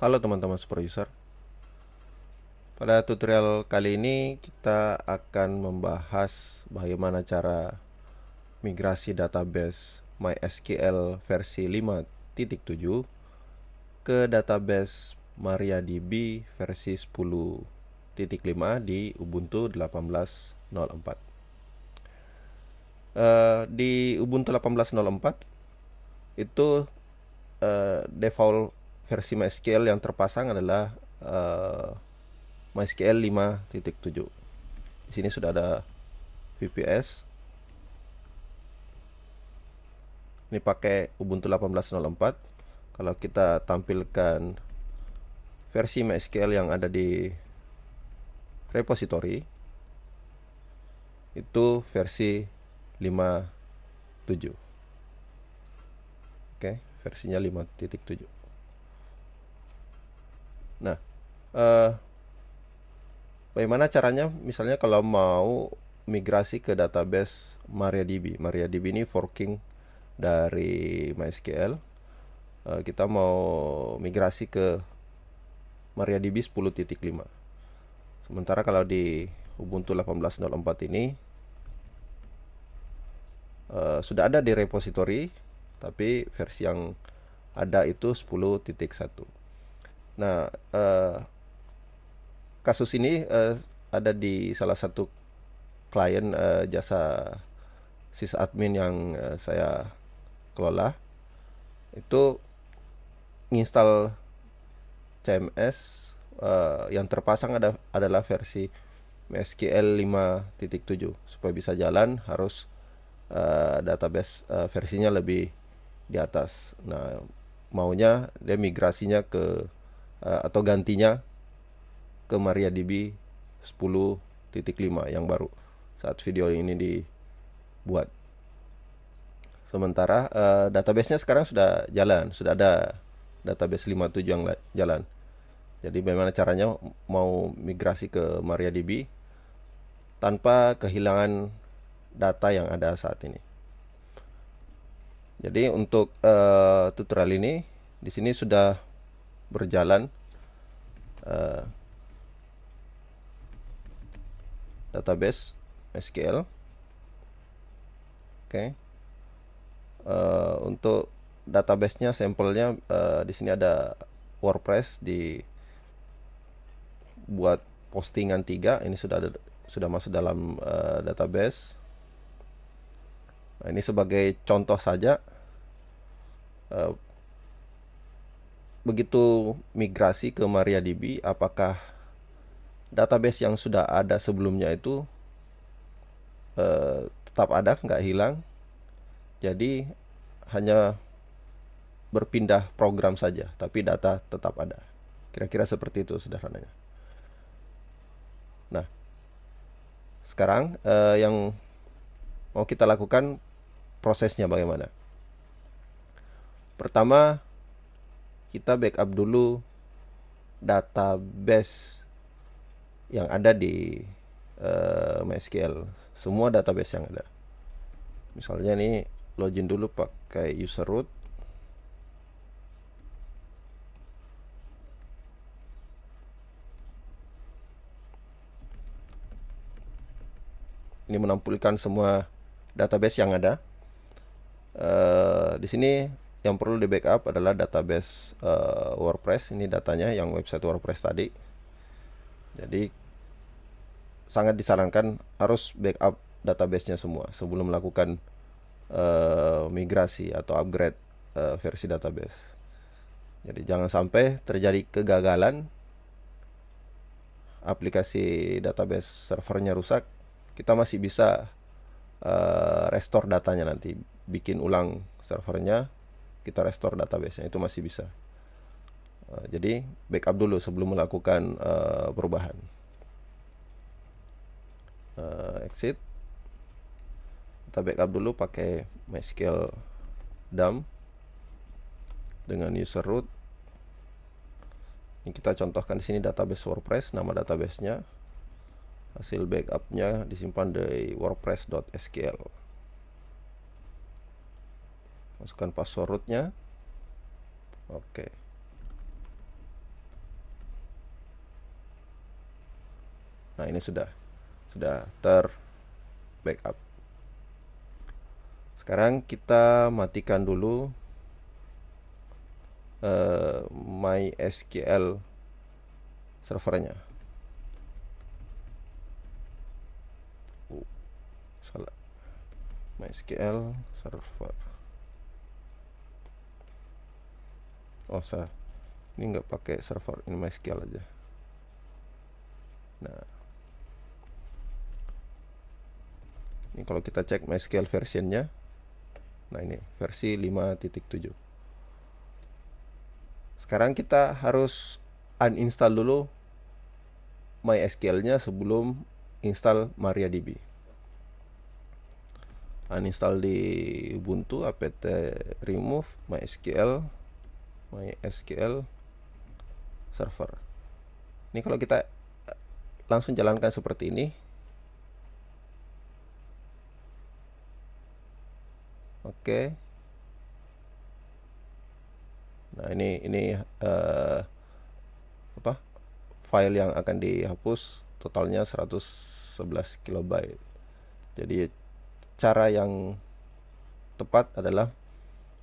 Halo teman-teman superuser Pada tutorial kali ini kita akan membahas bagaimana cara migrasi database MySQL versi 5.7 ke database MariaDB versi 10.5 di Ubuntu 18.04 Uh, eh, di Ubuntu 18.04 itu uh, default versi MySQL yang terpasang adalah uh, MySQL 5.7. Di sini sudah ada VPS. Ini pakai Ubuntu 18.04. Kalau kita tampilkan versi MySQL yang ada di repository itu versi 57. Oke, versinya 5.7. Nah, eh, bagaimana caranya? Misalnya kalau mau migrasi ke database MariaDB. MariaDB ini forking dari MySQL. Eh, kita mau migrasi ke MariaDB 10.5. Sementara kalau di Ubuntu 18.04 ini uh, sudah ada di repository tapi versi yang ada itu 10.1 Nah, uh, kasus ini uh, ada di salah satu klien uh, jasa admin yang uh, saya kelola. Itu nginstal CMS uh, yang terpasang ada adalah versi MySQL 5.7 supaya bisa jalan harus uh, database uh, versinya lebih di atas. Nah, maunya dia migrasinya ke uh, atau gantinya ke MariaDB 10.5 yang baru saat video ini dibuat. Sementara uh, database-nya sekarang sudah jalan, sudah ada database 57 yang jalan. Jadi bagaimana caranya mau migrasi ke MariaDB tanpa kehilangan data yang ada saat ini. Jadi untuk uh, tutorial ini di sini sudah berjalan uh, database SQL. Oke. Okay. Uh, eh, untuk databasenya sampelnya uh, di sini ada WordPress di buat postingan 3 ini sudah ada sudah masuk dalam uh, database. Nah, ini sebagai contoh saja uh, begitu migrasi ke MariaDB apakah database yang sudah ada sebelumnya itu eh, tetap ada nggak hilang jadi hanya berpindah program saja tapi data tetap ada kira-kira seperti itu sederhananya nah sekarang eh, yang mau kita lakukan prosesnya bagaimana pertama kita backup dulu database yang ada di uh, MySQL semua database yang ada misalnya nih login dulu pakai user root ini menampilkan semua database yang ada uh, di sini yang perlu di backup adalah database uh, WordPress ini datanya yang website WordPress tadi jadi sangat disarankan harus backup databasenya semua sebelum melakukan uh, migrasi atau upgrade uh, versi database jadi jangan sampai terjadi kegagalan aplikasi database servernya rusak kita masih bisa uh, restore datanya nanti bikin ulang servernya kita restore databasenya itu masih bisa uh, jadi backup dulu sebelum melakukan uh, perubahan uh, exit kita backup dulu pakai mysql dump dengan user root ini kita contohkan di sini database WordPress nama databasenya hasil backupnya disimpan di wordpress.sql masukkan passwordnya oke nah ini sudah sudah ter backup sekarang kita matikan dulu uh, MySQL servernya uh, salah MySQL server oh sah ini nggak pakai server ini MySQL aja nah ini kalau kita cek MySQL versionnya nah ini versi 5.7 sekarang kita harus uninstall dulu MySQL nya sebelum install MariaDB uninstall di Ubuntu apt remove MySQL MySQL server. Ini kalau kita eh, langsung jalankan seperti ini. Oke. Nah, ini ini uh, apa? file yang akan dihapus totalnya 111 kilobyte. Jadi cara yang tepat adalah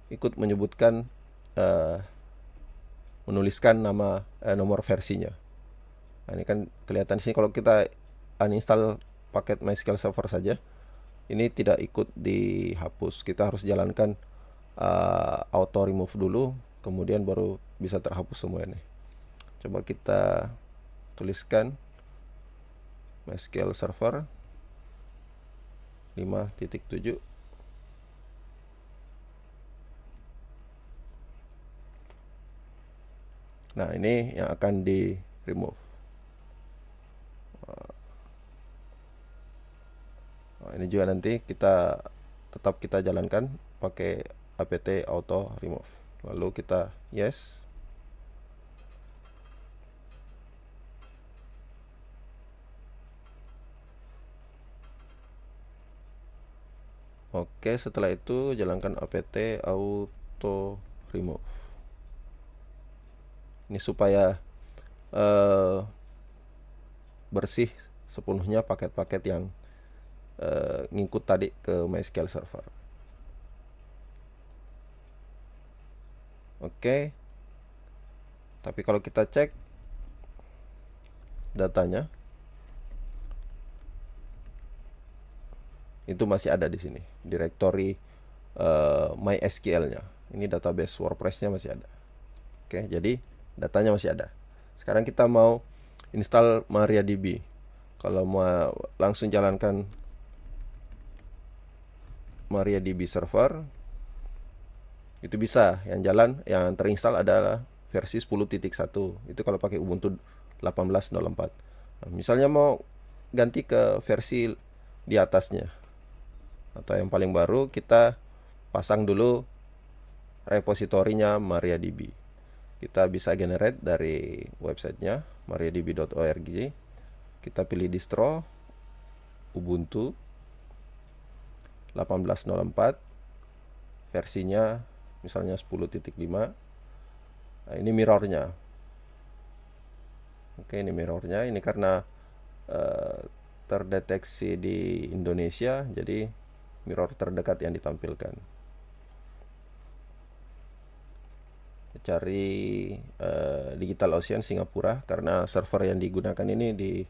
ikut menyebutkan uh, menuliskan nama eh, nomor versinya. Nah, ini kan kelihatan sini kalau kita uninstall paket MySQL Server saja, ini tidak ikut dihapus. Kita harus jalankan uh, auto remove dulu, kemudian baru bisa terhapus semua ini. Coba kita tuliskan MySQL Server 5.7 Nah ini yang akan di remove. Nah, ini juga nanti kita tetap kita jalankan pakai apt auto remove. Lalu kita yes. Oke, setelah itu jalankan apt auto remove ini supaya uh, bersih sepenuhnya paket-paket yang uh, ngikut tadi ke MySQL Server. Oke. Okay. Tapi kalau kita cek datanya itu masih ada di sini, directory uh, MySQL-nya. Ini database WordPress-nya masih ada. Oke, okay, jadi datanya masih ada sekarang kita mau install MariaDB kalau mau langsung jalankan MariaDB server itu bisa yang jalan yang terinstall adalah versi 10.1 itu kalau pakai Ubuntu 18.04 nah, misalnya mau ganti ke versi di atasnya atau yang paling baru kita pasang dulu repositorinya MariaDB kita bisa generate dari websitenya mariadb.org kita pilih distro Ubuntu 18.04 versinya misalnya 10.5 nah, ini mirrornya oke ini mirrornya ini karena uh, terdeteksi di Indonesia jadi mirror terdekat yang ditampilkan cari uh, Digital Ocean Singapura karena server yang digunakan ini di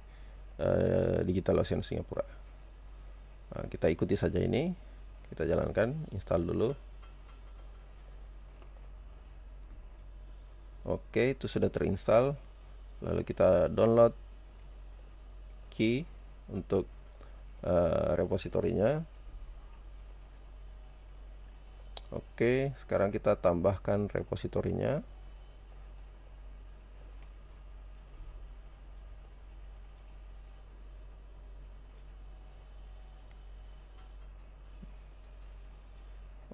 uh, Digital Ocean Singapura. Nah, kita ikuti saja ini, kita jalankan, install dulu. Oke, itu sudah terinstall. Lalu kita download key untuk uh, repositorinya Oke, sekarang kita tambahkan repositorinya.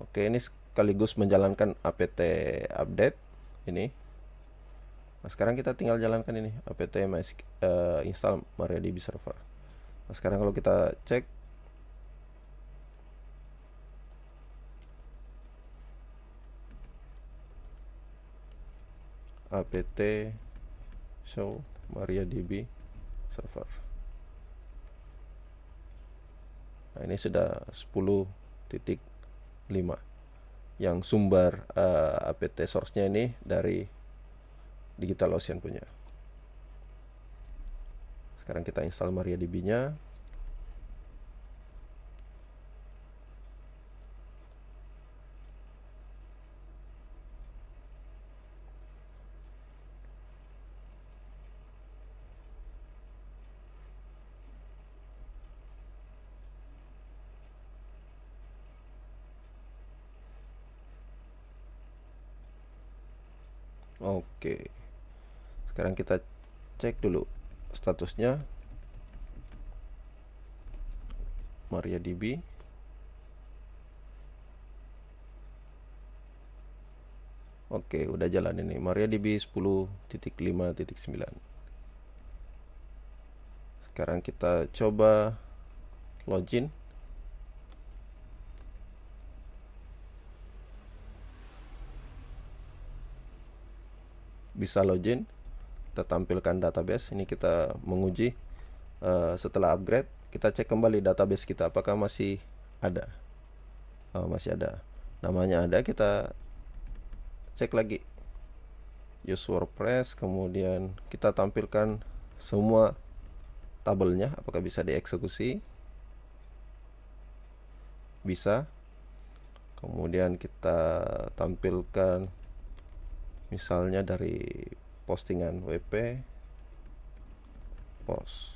Oke, ini sekaligus menjalankan apt update ini. Nah, sekarang kita tinggal jalankan ini apt uh, eh, install MariaDB server. Nah, sekarang kalau kita cek apt show mariadb server nah ini sudah 10.5 yang sumber uh, eh, apt source-nya ini dari Digital Ocean punya sekarang kita install mariadb-nya Oke. Sekarang kita cek dulu statusnya. MariaDB. Oke, udah jalan ini. MariaDB 10.5.9. Sekarang kita coba login. bisa login kita tampilkan database ini kita menguji uh, setelah upgrade kita cek kembali database kita apakah masih ada uh, masih ada namanya ada kita cek lagi use WordPress kemudian kita tampilkan semua tabelnya apakah bisa dieksekusi bisa kemudian kita tampilkan misalnya dari postingan WP post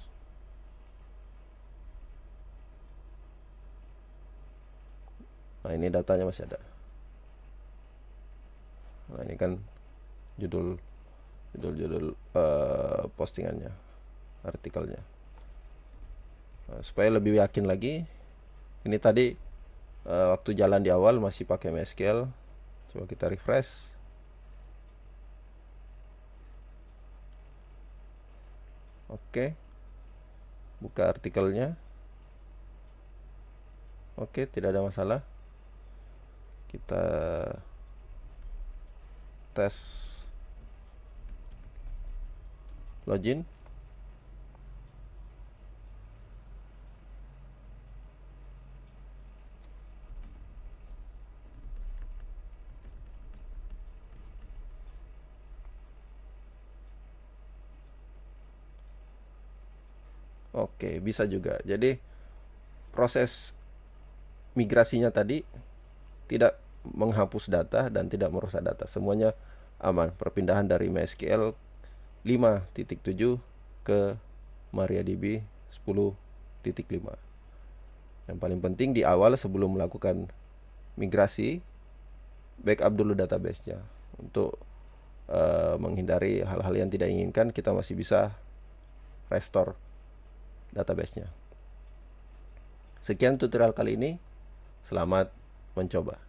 nah ini datanya masih ada nah ini kan judul judul judul uh, eh, postingannya artikelnya nah, supaya lebih yakin lagi ini tadi uh, waktu jalan di awal masih pakai MySQL coba kita refresh Oke. Buka artikelnya. Oke, tidak ada masalah. Kita tes login. Oke, bisa juga. Jadi proses migrasinya tadi tidak menghapus data dan tidak merusak data. Semuanya aman. Perpindahan dari MySQL 5.7 ke MariaDB 10.5. Yang paling penting di awal sebelum melakukan migrasi backup dulu database-nya untuk uh, menghindari hal-hal yang tidak inginkan kita masih bisa restore databasenya. Sekian tutorial kali ini. Selamat mencoba.